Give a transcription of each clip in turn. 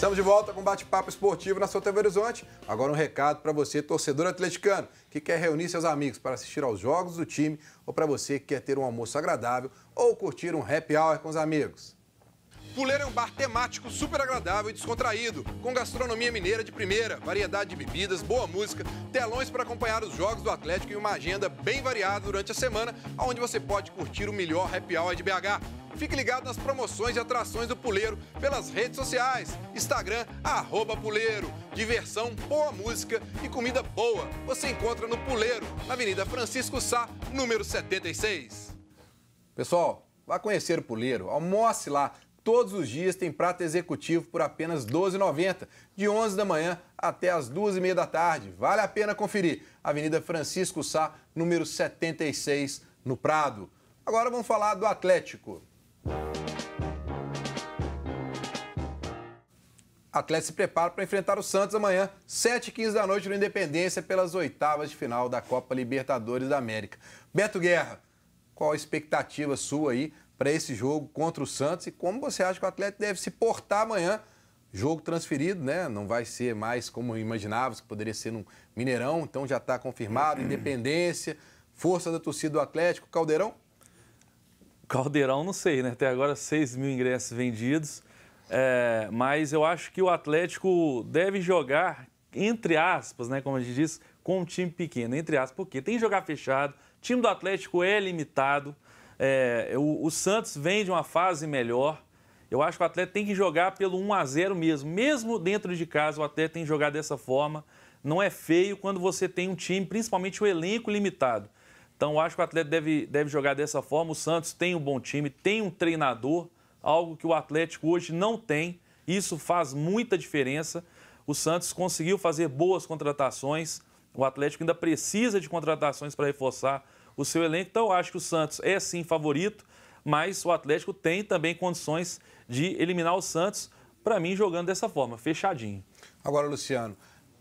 Estamos de volta com bate-papo esportivo na sua TV Horizonte. Agora um recado para você, torcedor atleticano, que quer reunir seus amigos para assistir aos jogos do time ou para você que quer ter um almoço agradável ou curtir um happy hour com os amigos. Puleiro é um bar temático super agradável e descontraído, com gastronomia mineira de primeira, variedade de bebidas, boa música, telões para acompanhar os jogos do Atlético e uma agenda bem variada durante a semana, onde você pode curtir o melhor happy hour de BH. Fique ligado nas promoções e atrações do Puleiro pelas redes sociais, Instagram, arroba Puleiro. Diversão, boa música e comida boa você encontra no Puleiro, na Avenida Francisco Sá, número 76. Pessoal, vá conhecer o Puleiro, almoce lá, Todos os dias tem prato executivo por apenas R$ 12,90, de 11 da manhã até as 2h30 da tarde. Vale a pena conferir. Avenida Francisco Sá, número 76, no Prado. Agora vamos falar do Atlético. Atlético se prepara para enfrentar o Santos amanhã, 7h15 da noite, no Independência, pelas oitavas de final da Copa Libertadores da América. Beto Guerra, qual a expectativa sua aí para esse jogo contra o Santos e como você acha que o Atlético deve se portar amanhã? Jogo transferido, né? Não vai ser mais como imaginávamos, que poderia ser no Mineirão, então já está confirmado. Independência, força da torcida do Atlético, Caldeirão? Caldeirão, não sei, né? Até agora 6 mil ingressos vendidos. É, mas eu acho que o Atlético deve jogar, entre aspas, né? Como a gente diz, com um time pequeno, entre aspas, porque tem que jogar fechado, time do Atlético é limitado. É, o, o, Santos vem de uma fase melhor. Eu acho que o Atlético tem que jogar pelo 1 a 0 mesmo. Mesmo dentro de casa, o Atlético tem que jogar dessa forma. Não é feio quando você tem um time, principalmente o elenco limitado. Então, eu acho que o Atlético deve, deve jogar dessa forma. O Santos tem um bom time, tem um treinador, algo que o Atlético hoje não tem. Isso faz muita diferença. O Santos conseguiu fazer boas contratações. O Atlético ainda precisa de contratações para reforçar o seu elenco. Então, acho que o Santos é sim favorito, mas o Atlético tem também condições de eliminar o Santos, para mim, jogando dessa forma, fechadinho. Agora, Luciano,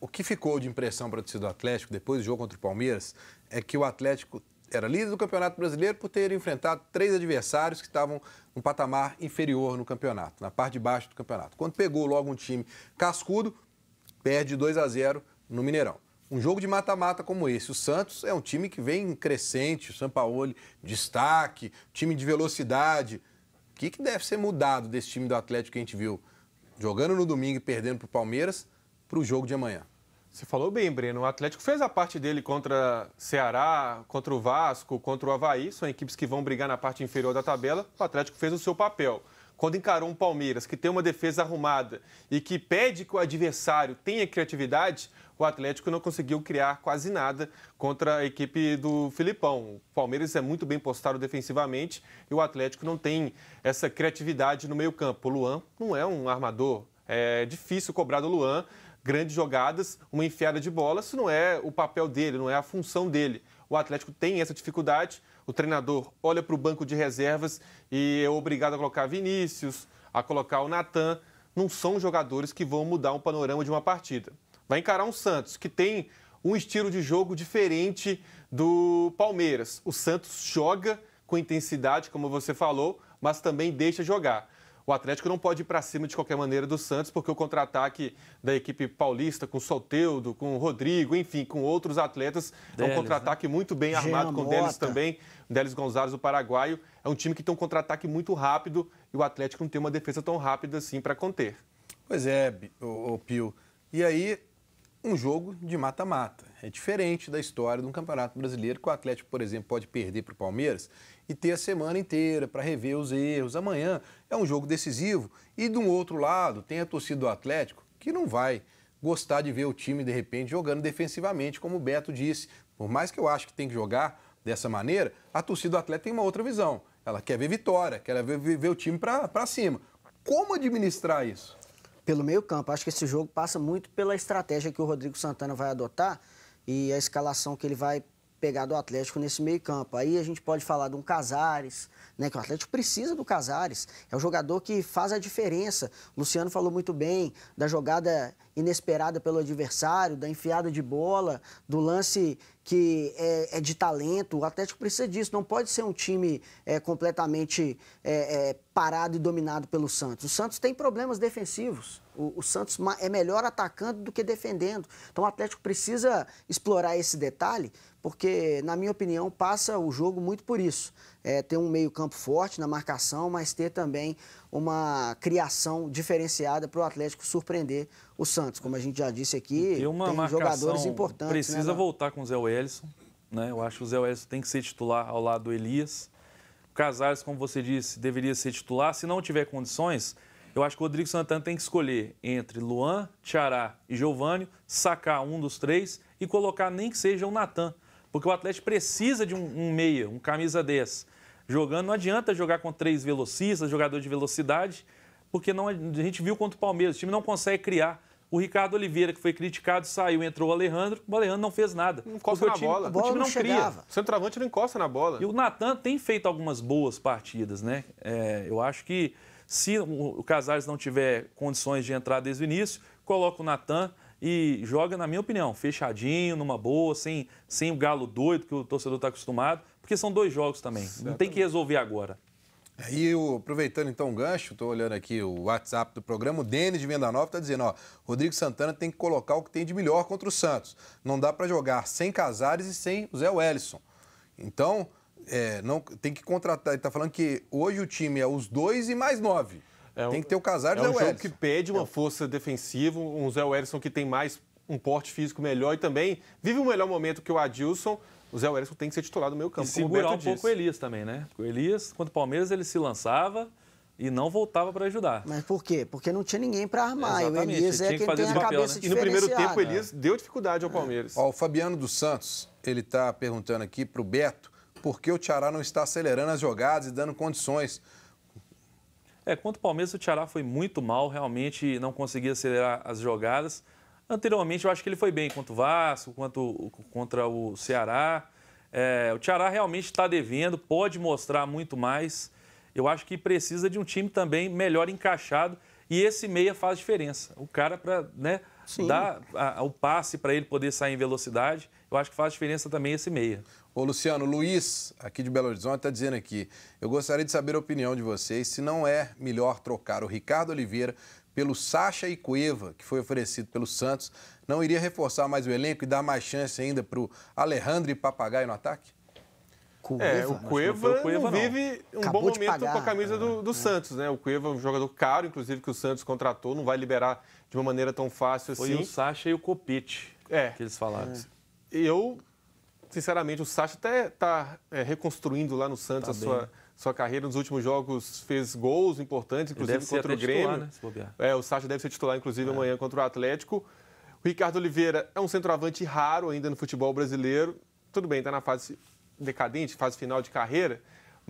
o que ficou de impressão para o torcida do Atlético depois do jogo contra o Palmeiras é que o Atlético era líder do Campeonato Brasileiro por ter enfrentado três adversários que estavam um patamar inferior no campeonato, na parte de baixo do campeonato. Quando pegou logo um time cascudo, perde 2 a 0 no Mineirão um jogo de mata-mata como esse. O Santos é um time que vem crescente, o Sampaoli, destaque, time de velocidade. O que, que deve ser mudado desse time do Atlético que a gente viu jogando no domingo e perdendo para o Palmeiras para o jogo de amanhã? Você falou bem, Breno. O Atlético fez a parte dele contra Ceará, contra o Vasco, contra o Havaí. São equipes que vão brigar na parte inferior da tabela. O Atlético fez o seu papel quando encarou um Palmeiras que tem uma defesa arrumada e que pede que o adversário tenha criatividade, o Atlético não conseguiu criar quase nada contra a equipe do Filipão. O Palmeiras é muito bem postado defensivamente e o Atlético não tem essa criatividade no meio-campo. O Luan não é um armador. É difícil cobrar do Luan grandes jogadas, uma enfiada de bola, isso não é o papel dele, não é a função dele. O Atlético tem essa dificuldade. O treinador olha para o banco de reservas e é obrigado a colocar Vinícius, a colocar o Natan. Não são jogadores que vão mudar um panorama de uma partida. Vai encarar um Santos, que tem um estilo de jogo diferente do Palmeiras. O Santos joga com intensidade, como você falou, mas também deixa jogar o Atlético não pode ir para cima de qualquer maneira do Santos, porque o contra-ataque da equipe paulista, com o Solteudo, com o Rodrigo, enfim, com outros atletas, Deles, é um né? contra-ataque né? muito bem armado, com o Delis também, Delis Gonzalez, o paraguaio. É um time que tem um contra-ataque muito rápido e o Atlético não tem uma defesa tão rápida assim para conter. Pois é, o, o Pio. E aí, um jogo de mata-mata. É diferente da história de um campeonato brasileiro que o Atlético, por exemplo, pode perder para o Palmeiras e ter a semana inteira para rever os erros. Amanhã é um jogo decisivo e, de um outro lado, tem a torcida do Atlético que não vai gostar de ver o time, de repente, jogando defensivamente, como o Beto disse. Por mais que eu acho que tem que jogar dessa maneira, a torcida do Atlético tem uma outra visão. Ela quer ver vitória, quer ver, ver o time para cima. Como administrar isso? pelo meio campo. Acho que esse jogo passa muito pela estratégia que o Rodrigo Santana vai adotar e a escalação que ele vai pegar do Atlético nesse meio campo. Aí a gente pode falar de um Casares, né, que o Atlético precisa do Casares. É o jogador que faz a diferença. O Luciano falou muito bem da jogada inesperada pelo adversário, da enfiada de bola, do lance que é, é de talento. O Atlético precisa disso. Não pode ser um time é, completamente é, é parado e dominado pelo Santos. O Santos tem problemas defensivos. O, o, Santos é melhor atacando do que defendendo. Então o Atlético precisa explorar esse detalhe, porque, na minha opinião, passa o jogo muito por isso é, ter um meio-campo forte na marcação, mas ter também uma criação diferenciada para o Atlético surpreender o Santos. Como a gente já disse aqui, tem jogadores importantes. Né, precisa né, voltar com o Zé Wellison. Né? Eu acho que o Zé Wellison tem que ser titular ao lado do Elias. O Casares, como você disse, deveria ser titular. Se não tiver condições, eu acho que o Rodrigo Santana tem que escolher entre Luan, Tiará e Giovanni, sacar um dos três e colocar nem que seja o Natan. Porque o Atlético precisa de um, um meia, um camisa 10. Jogando, não adianta jogar com três velocistas, jogador de velocidade, porque não, a gente viu contra o Palmeiras, o time não consegue criar. O Ricardo Oliveira, que foi criticado, saiu, entrou o Alejandro, o Alejandro não fez nada. Não encosta na time, bola. O, bola time não, não cria. O centroavante não encosta na bola. E o Natan tem feito algumas boas partidas, né? É, eu acho que se o Casares não tiver condições de entrar desde o início, coloca o Natan, e joga, na minha opinião, fechadinho, numa boa, sem, sem o galo doido que o torcedor está acostumado, porque são dois jogos também. Certo. Não tem que resolver agora. E eu, aproveitando então o gancho, estou olhando aqui o WhatsApp do programa, o Denis de Venda Nova está dizendo, ó, Rodrigo Santana tem que colocar o que tem de melhor contra o Santos. Não dá para jogar sem Casares e sem o Zé Wellison. Então, é, não, tem que contratar. Ele está falando que hoje o time é os dois e mais nove. É um, tem que ter o Casares é um Zé jogo que pede uma é força defensiva, um Zé Wellison que tem mais um porte físico melhor e também vive um melhor momento que o Adilson. O Zé Wellison tem que ser titular do meio campo. E segurar um disse. pouco o Elias também, né? O Elias, quando o Palmeiras ele se lançava, e não voltava para ajudar. Mas por quê? Porque não tinha ninguém para armar. Exatamente. E o Elias é quem que tem a papel, cabeça né? E no primeiro tempo o Elias deu dificuldade ao é. Palmeiras. Ó, o Fabiano dos Santos, ele está perguntando aqui para o Beto por que o Tiará não está acelerando as jogadas e dando condições é, quanto ao Palmeiras, o Tiará foi muito mal, realmente não conseguia acelerar as jogadas. Anteriormente, eu acho que ele foi bem contra o Vasco, quanto, contra o Ceará. É, o Tiará realmente está devendo, pode mostrar muito mais. Eu acho que precisa de um time também melhor encaixado e esse meia faz diferença. O cara, para né, dar a, a, o passe para ele poder sair em velocidade eu acho que faz diferença também esse meia. Ô Luciano, Luiz, aqui de Belo Horizonte, está dizendo aqui, eu gostaria de saber a opinião de vocês, se não é melhor trocar o Ricardo Oliveira pelo Sacha e Cueva, que foi oferecido pelo Santos, não iria reforçar mais o elenco e dar mais chance ainda para o Alejandro e Papagaio no ataque? é, o Cueva, o Cueva vive um Acabou bom momento com a camisa do, do é. Santos, né? O Cueva é um jogador caro, inclusive, que o Santos contratou, não vai liberar de uma maneira tão fácil assim. Foi o Sacha e o Copete é. que eles falaram. É eu, sinceramente, o Sacha até está é, reconstruindo lá no Santos tá a sua, sua carreira. Nos últimos jogos fez gols importantes, inclusive contra o Grêmio. Titular, né, é, o Sacha deve ser titular, inclusive, é. amanhã contra o Atlético. O Ricardo Oliveira é um centroavante raro ainda no futebol brasileiro. Tudo bem, está na fase decadente, fase final de carreira,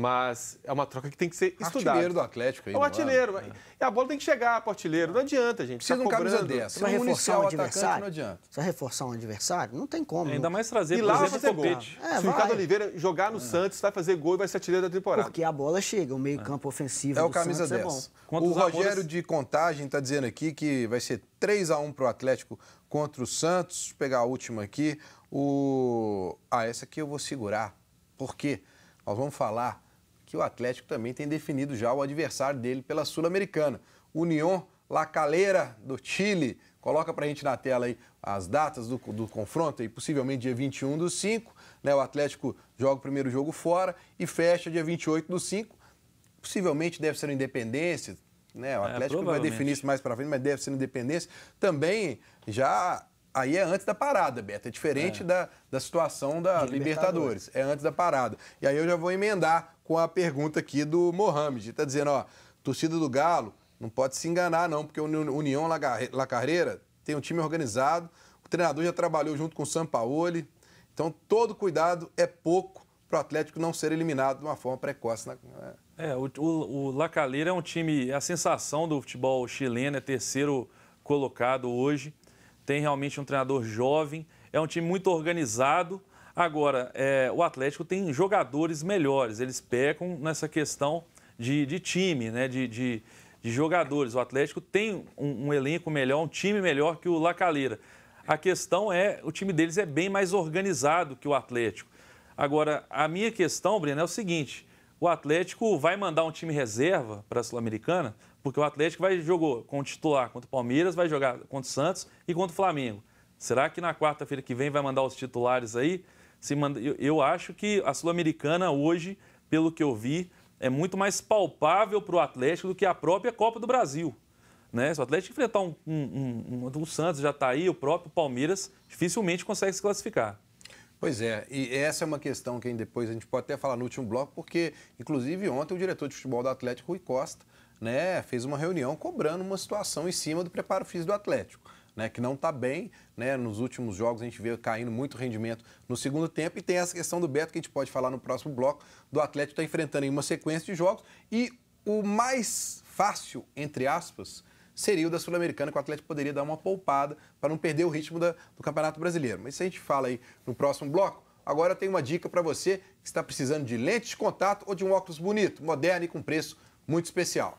mas é uma troca que tem que ser estudada. Artilheiro do Atlético aí. É o artilheiro. É? A bola tem que chegar para artilheiro. Não adianta, gente. Precisa de um camisa dessa. Se um reforçar o adversário. Não adianta. Só reforçar um adversário? Não tem como. É, ainda mais trazer, e lá vai fazer gol. É, Se o Ricardo Oliveira jogar no é. Santos, vai fazer gol e vai ser artilheiro da temporada. Porque a bola chega. O meio campo é. ofensivo é o camisa Santos 10. o Rogério de Contagem está dizendo aqui que vai ser 3 a 1 para o Atlético contra o Santos. Deixa eu pegar a última aqui. O... Ah, essa aqui eu vou segurar. Por quê? Nós vamos falar que o Atlético também tem definido já o adversário dele pela Sul-Americana. União La Calera do Chile. Coloca para a gente na tela aí as datas do, do confronto, e possivelmente dia 21 do 5. Né, o Atlético joga o primeiro jogo fora e fecha dia 28 do 5. Possivelmente deve ser a Independência, né? O é, Atlético é, vai definir isso mais para frente, mas deve ser independência. Também já Aí é antes da parada, Beto. É diferente é. Da, da situação da Libertadores. Libertadores. É antes da parada. E aí eu já vou emendar com a pergunta aqui do Mohamed. Está dizendo, ó, torcida do Galo não pode se enganar, não, porque o União La Carreira tem um time organizado. O treinador já trabalhou junto com o Sampaoli. Então, todo cuidado é pouco para o Atlético não ser eliminado de uma forma precoce. Na... Né? É, o, o, o La Calera é um time, é a sensação do futebol chileno, é terceiro colocado hoje tem realmente um treinador jovem, é um time muito organizado. Agora, é, o Atlético tem jogadores melhores, eles pecam nessa questão de, de time, né? De, de, de, jogadores. O Atlético tem um, um, elenco melhor, um time melhor que o Lacaleira. A questão é, o time deles é bem mais organizado que o Atlético. Agora, a minha questão, Breno, é o seguinte: o Atlético vai mandar um time reserva para a Sul-Americana? Porque o Atlético vai jogou com o titular contra o Palmeiras, vai jogar contra o Santos e contra o Flamengo. Será que na quarta-feira que vem vai mandar os titulares aí? Se manda... eu, eu acho que a Sul-Americana hoje, pelo que eu vi, é muito mais palpável para o Atlético do que a própria Copa do Brasil. Né? Se o Atlético enfrentar um, um, um, um Santos já está aí, o próprio Palmeiras dificilmente consegue se classificar. Pois é, e essa é uma questão que depois a gente pode até falar no último bloco, porque, inclusive, ontem o diretor de futebol do Atlético, Rui Costa, né, fez uma reunião cobrando uma situação em cima do preparo físico do Atlético. Né, que não está bem. Né, nos últimos jogos a gente vê caindo muito rendimento no segundo tempo. E tem essa questão do Beto que a gente pode falar no próximo bloco. Do Atlético está enfrentando em uma sequência de jogos. E o mais fácil, entre aspas, seria o da Sul-Americana, que o Atlético poderia dar uma poupada para não perder o ritmo da, do Campeonato Brasileiro. Mas isso a gente fala aí no próximo bloco. Agora tem uma dica para você que está precisando de lente de contato ou de um óculos bonito, moderno e com preço muito especial.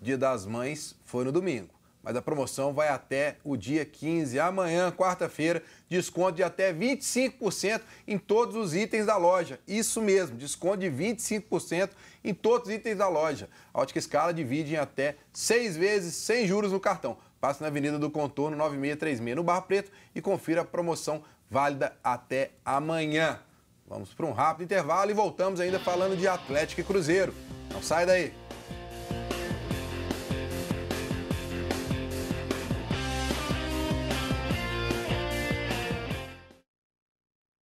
Dia das Mães foi no domingo. Mas a promoção vai até o dia 15, amanhã, quarta-feira, desconto de até 25% em todos os itens da loja. Isso mesmo, desconto de 25% em todos os itens da loja. A Ótica Escala divide em até seis vezes sem juros no cartão. Passe na Avenida do Contorno 9636 no Barro Preto e confira a promoção válida até amanhã. Vamos para um rápido intervalo e voltamos ainda falando de Atlético e Cruzeiro. Não sai daí!